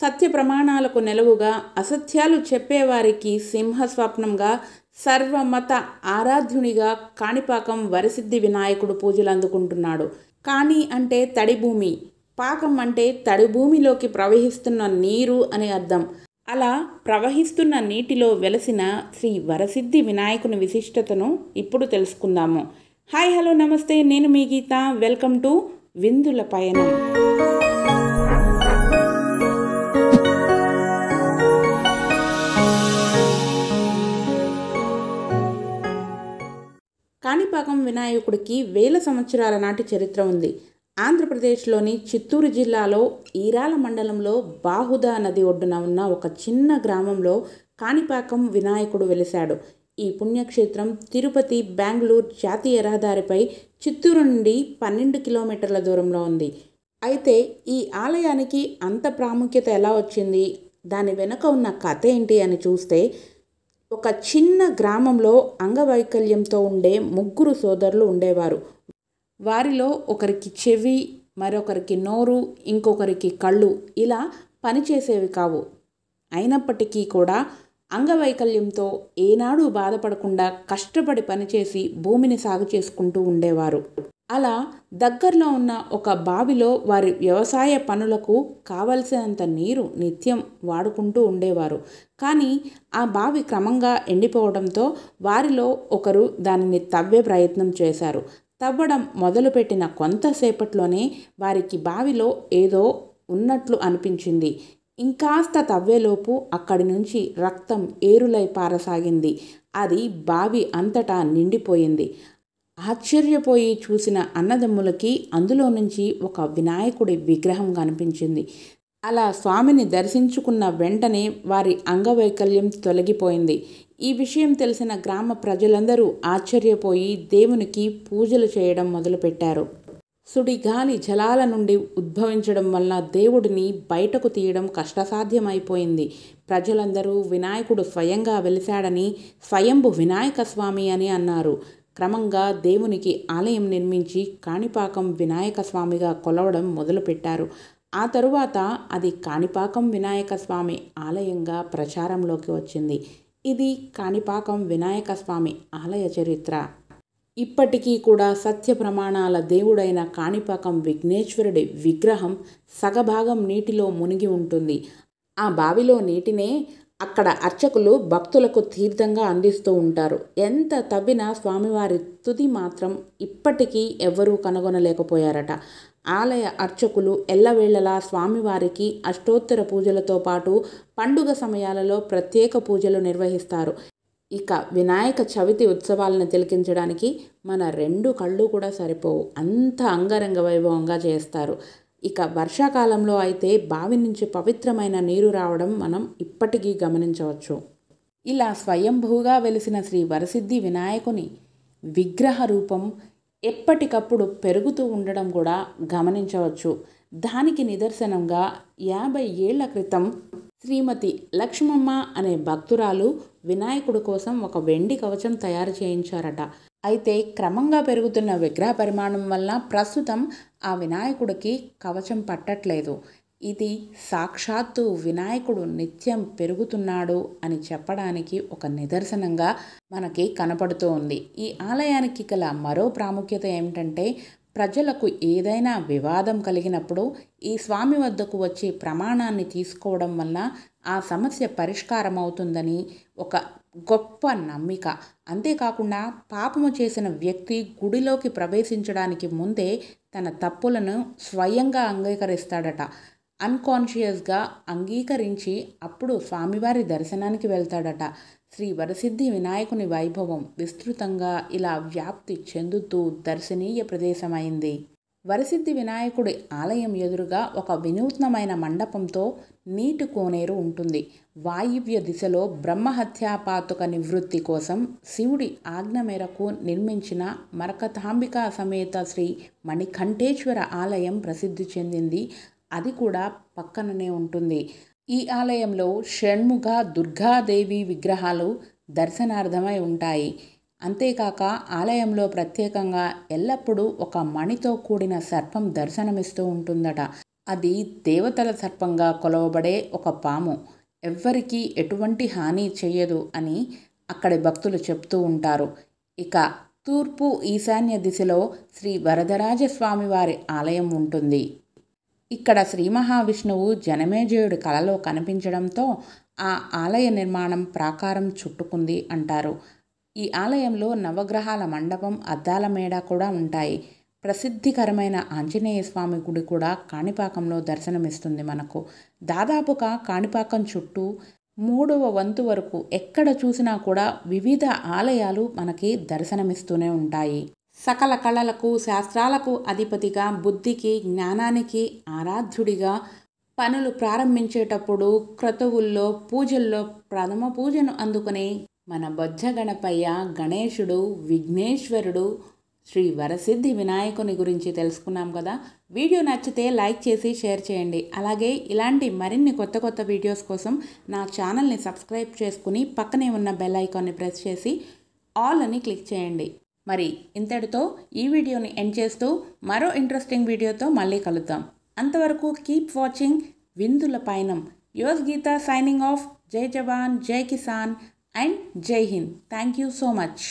సత్య ప్రమాణాలకు నెలవుగా అసత్యాలు చెప్పేవారికి సింహస్వప్నంగా సర్వమత ఆరాధ్యునిగా కాణిపాకం వరసిద్ధి వినాయకుడు పూజలు అందుకుంటున్నాడు కాణి అంటే తడి భూమి పాకం అంటే తడి భూమిలోకి ప్రవహిస్తున్న నీరు అని అర్థం అలా ప్రవహిస్తున్న నీటిలో వెలసిన శ్రీ వరసిద్ధి వినాయకుని విశిష్టతను ఇప్పుడు తెలుసుకుందాము హాయ్ హలో నమస్తే నేను మీ గీత వెల్కమ్ టు విందుల పయనం కాణిపాకం వినాయకుడికి వేల సంవత్సరాల నాటి చరిత్ర ఉంది ఆంధ్రప్రదేశ్లోని చిత్తూరు జిల్లాలో ఈరాల మండలంలో బాహుదా నది ఒడ్డున ఉన్న ఒక చిన్న గ్రామంలో కాణిపాకం వినాయకుడు వెలిశాడు ఈ పుణ్యక్షేత్రం తిరుపతి బెంగళూరు జాతీయ రహదారిపై చిత్తూరు నుండి పన్నెండు కిలోమీటర్ల దూరంలో ఉంది అయితే ఈ ఆలయానికి అంత ప్రాముఖ్యత ఎలా వచ్చింది దాని వెనుక ఉన్న కథ ఏంటి అని చూస్తే ఒక చిన్న గ్రామంలో అంగవైకల్యంతో ఉండే ముగ్గురు సోదరులు ఉండేవారు వారిలో ఒకరికి చెవి మరొకరికి నోరు ఇంకొకరికి కళ్ళు ఇలా పనిచేసేవి కావు అయినప్పటికీ కూడా అంగవైకల్యంతో ఏనాడు బాధపడకుండా కష్టపడి పనిచేసి భూమిని సాగు చేసుకుంటూ ఉండేవారు అలా దగ్గరలో ఉన్న ఒక బావిలో వారి వ్యవసాయ పనులకు కావలసినంత నీరు నిత్యం వాడుకుంటూ ఉండేవారు కానీ ఆ బావి క్రమంగా ఎండిపోవడంతో వారిలో ఒకరు దానిని తవ్వే ప్రయత్నం చేశారు తవ్వడం మొదలుపెట్టిన కొంతసేపట్లోనే వారికి బావిలో ఏదో ఉన్నట్లు అనిపించింది ఇంకాస్త తవ్వేలోపు అక్కడి నుంచి రక్తం ఏరులై పారసాగింది అది బావి అంతటా నిండిపోయింది ఆశ్చర్యపోయి చూసిన అన్నదమ్ములకి అందులో నుంచి ఒక వినాయకుడి విగ్రహం కనిపించింది అలా స్వామిని దర్శించుకున్న వెంటనే వారి అంగవైకల్యం తొలగిపోయింది ఈ విషయం తెలిసిన గ్రామ ప్రజలందరూ ఆశ్చర్యపోయి దేవునికి పూజలు చేయడం మొదలుపెట్టారు సుడి గాలి జలాల నుండి ఉద్భవించడం వల్ల దేవుడిని బయటకు తీయడం కష్టసాధ్యమైపోయింది ప్రజలందరూ వినాయకుడు స్వయంగా వెలిశాడని స్వయంభు వినాయక స్వామి అని అన్నారు క్రమంగా దేవునికి ఆలయం నిర్మించి కాణిపాకం వినాయక స్వామిగా కొలవడం మొదలుపెట్టారు ఆ తరువాత అది కాణిపాకం వినాయక స్వామి ఆలయంగా ప్రచారంలోకి వచ్చింది ఇది కాణిపాకం వినాయక స్వామి ఆలయ చరిత్ర ఇప్పటికీ కూడా సత్య ప్రమాణాల దేవుడైన కాణిపాకం విఘ్నేశ్వరుడి విగ్రహం సగభాగం నీటిలో మునిగి ఉంటుంది ఆ బావిలో నీటినే అక్కడ అర్చకులు భక్తులకు తీర్థంగా అందిస్తూ ఉంటారు ఎంత తవ్వినా స్వామివారి తుది మాత్రం ఇప్పటికీ ఎవ్వరూ కనుగొనలేకపోయారట ఆలయ అర్చకులు ఎల్లవేళలా స్వామివారికి అష్టోత్తర పూజలతో పాటు పండుగ సమయాలలో ప్రత్యేక పూజలు నిర్వహిస్తారు ఇక వినాయక చవితి ఉత్సవాలను తిలకించడానికి మన రెండు కళ్ళు కూడా సరిపోవు అంత అంగరంగ వైభవంగా చేస్తారు ఇక వర్షాకాలంలో అయితే బావి నుంచి పవిత్రమైన నీరు రావడం మనం ఇప్పటికీ గమనించవచ్చు ఇలా స్వయంభూగా వెలిసిన శ్రీ వరసిద్ధి వినాయకుని విగ్రహ రూపం ఎప్పటికప్పుడు పెరుగుతూ ఉండడం కూడా గమనించవచ్చు దానికి నిదర్శనంగా యాభై ఏళ్ల క్రితం శ్రీమతి లక్ష్మమ్మ అనే భక్తురాలు వినాయకుడు కోసం ఒక వెండి కవచం తయారు చేయించారట అయితే క్రమంగా పెరుగుతున్న విగ్రహ పరిమాణం వల్ల ప్రస్తుతం ఆ వినాయకుడికి కవచం పట్టట్లేదు ఇది సాక్షాత్తు వినాయకుడు నిత్యం పెరుగుతున్నాడు అని చెప్పడానికి ఒక నిదర్శనంగా మనకి కనపడుతూ ఉంది ఈ ఆలయానికి గల మరో ప్రాముఖ్యత ఏమిటంటే ప్రజలకు ఏదైనా వివాదం కలిగినప్పుడు ఈ స్వామి వద్దకు వచ్చి ప్రమాణాన్ని తీసుకోవడం వల్ల ఆ సమస్య పరిష్కారం అవుతుందని ఒక గొప్ప నమ్మిక అంతేకాకుండా పాపము చేసిన వ్యక్తి గుడిలోకి ప్రవేశించడానికి ముందే తన తప్పులను స్వయంగా అంగీకరిస్తాడట అన్కాన్షియస్గా అంగీకరించి అప్పుడు స్వామివారి దర్శనానికి వెళ్తాడట శ్రీ వరసిద్ధి వినాయకుని వైభవం విస్తృతంగా ఇలా వ్యాప్తి చెందుతూ దర్శనీయ ప్రదేశమైంది వరసిద్ధి వినాయకుడి ఆలయం ఎదురుగా ఒక వినూత్నమైన మండపంతో నీటి కోనేరు ఉంటుంది వాయువ్య దిశలో బ్రహ్మహత్యాపాతక నివృత్తి కోసం శివుడి ఆజ్ఞ మేరకు నిర్మించిన మరకతాంబికా సమేత శ్రీ మణికంఠేశ్వర ఆలయం ప్రసిద్ధి చెందింది అది కూడా పక్కననే ఉంటుంది ఈ ఆలయంలో షణ్ముఖ దుర్గాదేవి విగ్రహాలు దర్శనార్థమై ఉంటాయి అంతేకాక ఆలయంలో ప్రత్యేకంగా ఎల్లప్పుడూ ఒక మణితో కూడిన సర్పం దర్శనమిస్తూ ఉంటుందట అది దేవతల సర్పంగా కొలవబడే ఒక పాము ఎవ్వరికీ ఎటువంటి హాని చేయదు అని అక్కడి భక్తులు చెప్తూ ఉంటారు ఇక తూర్పు ఈశాన్య దిశలో శ్రీ వరదరాజస్వామివారి ఆలయం ఉంటుంది ఇక్కడ శ్రీ మహావిష్ణువు జనమేజయుడి కలలో కనిపించడంతో ఆ ఆలయ నిర్మాణం ప్రాకారం చుట్టుకుంది అంటారు ఈ ఆలయంలో నవగ్రహాల మండపం అద్దాల మేడ కూడా ఉంటాయి ప్రసిద్ధికరమైన ఆంజనేయ స్వామి గుడి కూడా కాణిపాకంలో దర్శనమిస్తుంది మనకు దాదాపుగా కాణిపాకం చుట్టూ మూడవ వంతు వరకు ఎక్కడ చూసినా కూడా వివిధ ఆలయాలు మనకి దర్శనమిస్తూనే ఉంటాయి సకల కళలకు శాస్త్రాలకు అధిపతిగా బుద్ధికి జ్ఞానానికి ఆరాధ్యుడిగా పనులు ప్రారంభించేటప్పుడు క్రతువుల్లో పూజల్లో ప్రథమ పూజను అందుకుని మన బొజ్జగణపయ్య గణేశుడు విఘ్నేశ్వరుడు శ్రీ వరసిద్ధి వినాయకుని గురించి తెలుసుకున్నాం కదా వీడియో నచ్చితే లైక్ చేసి షేర్ చేయండి అలాగే ఇలాంటి మరిన్ని కొత్త కొత్త వీడియోస్ కోసం నా ఛానల్ని సబ్స్క్రైబ్ చేసుకుని పక్కనే ఉన్న బెల్ ఐకాన్ని ప్రెస్ చేసి ఆల్ అని క్లిక్ చేయండి మరి ఇంతటితో ఈ వీడియోని ఎండ్ చేస్తూ మరో ఇంట్రెస్టింగ్ వీడియోతో మళ్ళీ కలుద్దాం అంతవరకు కీప్ వాచింగ్ విందుల పయనం యువస్ గీత సైనింగ్ ఆఫ్ జై జవాన్ జై కిసాన్ అండ్ జై Hind thank you so much